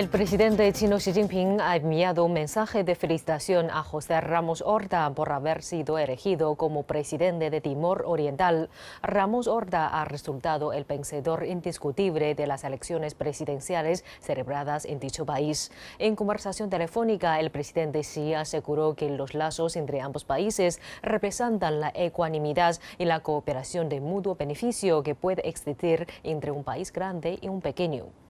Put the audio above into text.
El presidente chino Xi Jinping ha enviado un mensaje de felicitación a José Ramos Horta por haber sido elegido como presidente de Timor Oriental. Ramos Horta ha resultado el vencedor indiscutible de las elecciones presidenciales celebradas en dicho país. En conversación telefónica, el presidente Xi aseguró que los lazos entre ambos países representan la ecuanimidad y la cooperación de mutuo beneficio que puede existir entre un país grande y un pequeño.